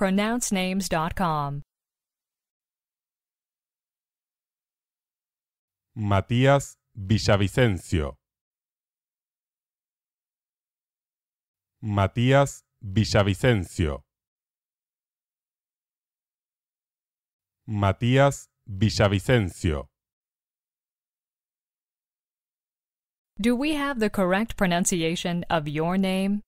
pronouncenames.com. Matías Villavicencio. Matías Villavicencio. Matías Villavicencio. Do we have the correct pronunciation of your name?